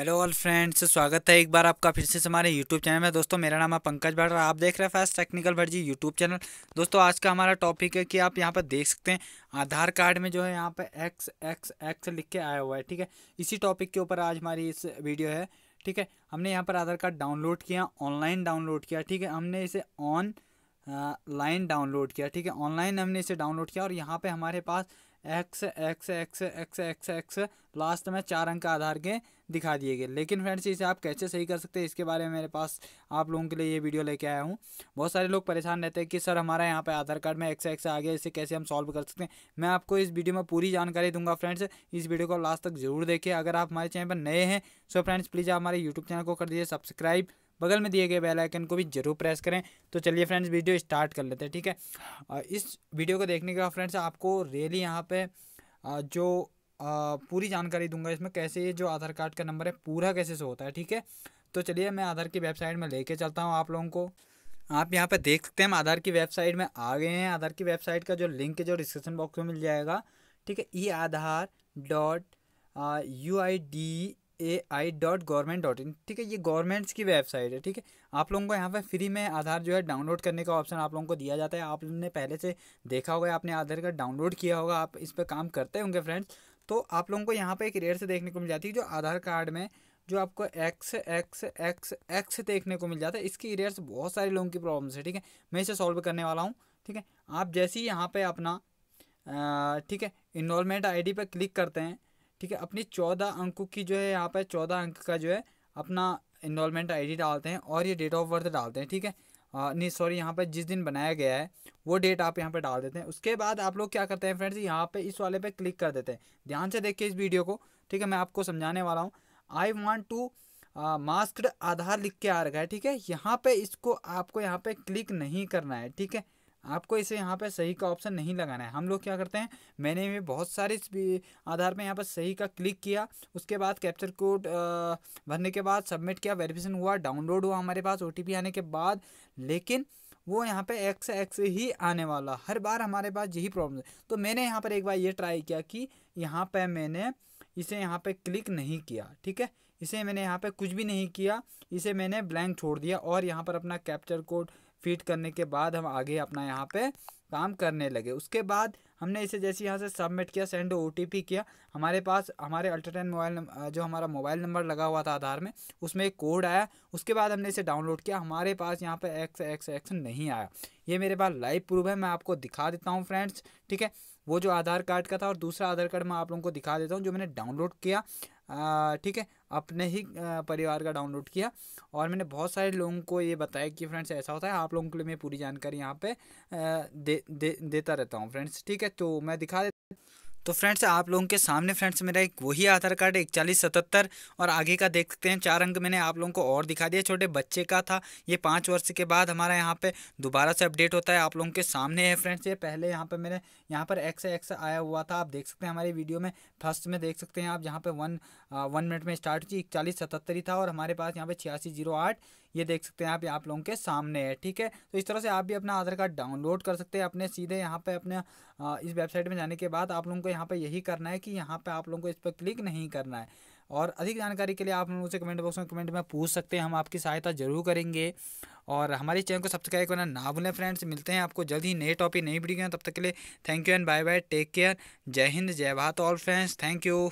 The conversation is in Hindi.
हेलो ऑल फ्रेंड्स स्वागत है एक बार आपका फिर से हमारे यूट्यूब चैनल में दोस्तों मेरा नाम है पंकज भट्ट आप देख रहे हैं fast technical Bhatt ji YouTube channel दोस्तों आज का हमारा टॉपिक है कि आप यहाँ पर देख सकते हैं आधार कार्ड में जो है यहाँ पर एक्स एक्स एक्स लिख के आया हुआ है ठीक है इसी टॉपिक के ऊपर आज हमारी इस वीडियो है ठीक है हमने यहाँ पर आधार कार्ड डाउनलोड किया ऑनलाइन डाउनलोड किया ठीक है हमने इसे ऑन लाइन डाउनलोड किया ठीक है ऑनलाइन हमने इसे डाउनलोड किया और यहाँ पर हमारे पास X X X X X X last में चार अंक आधार के दिखा दिए गए लेकिन फ्रेंड्स इसे आप कैसे सही कर सकते हैं इसके बारे में मेरे पास आप लोगों के लिए ये वीडियो लेके आया हूँ बहुत सारे लोग परेशान रहते हैं कि सर हमारा यहाँ पे आधार कार्ड में एक्स एक्स आ गया इसे कैसे हम सॉल्व कर सकते हैं मैं आपको इस वीडियो में पूरी जानकारी दूंगा फ्रेंड्स इस वीडियो को लास्ट तक जरूर देखिए अगर आप हमारे चैनल पर नए हैं सो फ्रेंड्स प्लीज़ आप हमारे यूट्यूब चैनल को कर दीजिए सब्सक्राइब बगल में दिए गए बेल आइकन को भी जरूर प्रेस करें तो चलिए फ्रेंड्स वीडियो स्टार्ट कर लेते हैं ठीक है और इस वीडियो को देखने के बाद फ्रेंड्स आपको रियली यहाँ पे जो पूरी जानकारी दूंगा इसमें कैसे ये जो आधार कार्ड का नंबर है पूरा कैसे से होता है ठीक है तो चलिए मैं आधार की वेबसाइट में लेके चलता हूँ आप लोगों को आप यहाँ पर देख सकते हैं हम आधार की वेबसाइट में आ गए हैं आधार की वेबसाइट का जो लिंक है जो डिस्क्रिप्शन बॉक्स में मिल जाएगा ठीक है e Aadhaar dot U I D A I dot government dot in ठीक है ये गवर्नमेंट्स की वेबसाइट है ठीक है आप लोगों को यहाँ पे फ्री में आधार जो है डाउनलोड करने का ऑप्शन आप लोगों को दिया जाता है आपने पहले से देखा होगा आपने आधार कार्ड डाउनलोड किया होगा आप इस पर काम करते होंगे फ्रेंड्स तो आप लोगों को यहाँ पर एक रेयर से देखने को मिल जाती है जो आधार कार्ड में जो आपको एक्स एक्स एक्स एक्स देखने को मिल जाता है इसकी रेयर्स बहुत सारे लोगों की प्रॉब्लम्स है ठीक है मैं इसे सॉल्व करने वाला हूँ ठीक है आप जैसे ही यहाँ पर अपना ठीक है इनोलमेंट आईडी पर क्लिक करते हैं ठीक है अपनी चौदह अंकों की जो है यहाँ पर चौदह अंक का जो है अपना इनरोलमेंट आईडी डालते हैं और ये डेट ऑफ बर्थ डालते हैं ठीक है नहीं सॉरी यहाँ पर जिस दिन बनाया गया है वो डेट आप यहाँ पर डाल देते हैं उसके बाद आप लोग क्या करते हैं फ्रेंड्स यहाँ पे इस वाले पे क्लिक कर देते हैं ध्यान से देखिए इस वीडियो को ठीक है मैं आपको समझाने वाला हूँ I want to masked Aadhaar लिख के आ रखा है ठीक है यहाँ पे इसको आपको यहाँ पे क्लिक नहीं करना है ठीक है आपको इसे यहाँ पर सही का ऑप्शन नहीं लगाना है हम लोग क्या करते हैं मैंने भी बहुत सारे आधार में यहाँ पर सही का क्लिक किया उसके बाद कैप्चर कोड भरने के बाद सबमिट किया वेरिफिकेशन हुआ डाउनलोड हुआ हमारे पास ओ आने के बाद लेकिन वो यहाँ पे एक्स एक्स ही आने वाला हर बार हमारे पास यही प्रॉब्लम है तो मैंने यहाँ पर एक बार ये ट्राई किया कि यहाँ पर मैंने इसे यहाँ पर क्लिक नहीं किया ठीक है इसे मैंने यहाँ पर कुछ भी नहीं किया इसे मैंने ब्लैंक छोड़ दिया और यहाँ पर अपना कैप्चर कोड फिट करने के बाद हम आगे अपना यहाँ पे काम करने लगे उसके बाद हमने इसे जैसे यहाँ से सबमिट किया सेंड ओ किया हमारे पास हमारे अल्ट्राटेन मोबाइल जो हमारा मोबाइल नंबर लगा हुआ था आधार में उसमें एक कोड आया उसके बाद हमने इसे डाउनलोड किया हमारे पास यहाँ पे एक्स एक्स एक्स नहीं आया ये मेरे पास लाइव प्रूफ है मैं आपको दिखा देता हूँ फ्रेंड्स ठीक है वो जो आधार कार्ड का था और दूसरा आधार कार्ड मैं आप लोगों को दिखा देता हूँ जो मैंने डाउनलोड किया ठीक है अपने ही परिवार का डाउनलोड किया और मैंने बहुत सारे लोगों को ये बताया कि फ्रेंड्स ऐसा होता है आप लोगों के लिए मैं पूरी जानकारी यहाँ पे दे, दे, देता रहता हूँ फ्रेंड्स ठीक है तो मैं दिखा देता तो फ्रेंड्स आप लोगों के सामने फ्रेंड्स मेरा एक वही आधार कार्ड इकचालीस सतहत्तर और आगे का देख सकते हैं चार अंक मैंने आप लोगों को और दिखा दिया छोटे बच्चे का था ये पाँच वर्ष के बाद हमारा यहाँ पे दोबारा से अपडेट होता है आप लोगों के सामने है फ्रेंड्स ये पहले यहाँ पे मेरे यहाँ पर एक्स एक्स आया हुआ था आप देख सकते हैं हमारी वीडियो में फर्स्ट में देख सकते हैं आप जहाँ पर वन वन मिनट में स्टार्ट हुई इकचालीस सतहत्तर ही था और हमारे पास यहाँ पर छियासी जीरो आठ ये देख सकते हैं आप आप लोगों के सामने है ठीक है तो इस तरह से आप भी अपना आधार कार्ड डाउनलोड कर सकते हैं अपने सीधे यहाँ पे अपने इस वेबसाइट में जाने के बाद आप लोगों को यहाँ पे यही करना है कि यहाँ पे आप लोगों को इस पर क्लिक नहीं करना है और अधिक जानकारी के लिए आप से कमेंट बॉक्स में कमेंट में पूछ सकते हैं हम आपकी सहायता जरूर करेंगे और हमारे चैनल को सब्सक्राइब करना ना भूलें फ्रेंड्स मिलते हैं आपको जल्द ही नए टॉपिक नई वीडियो तब तक के लिए thank you and bye bye take care जय हिंद जय Bharat all friends thank you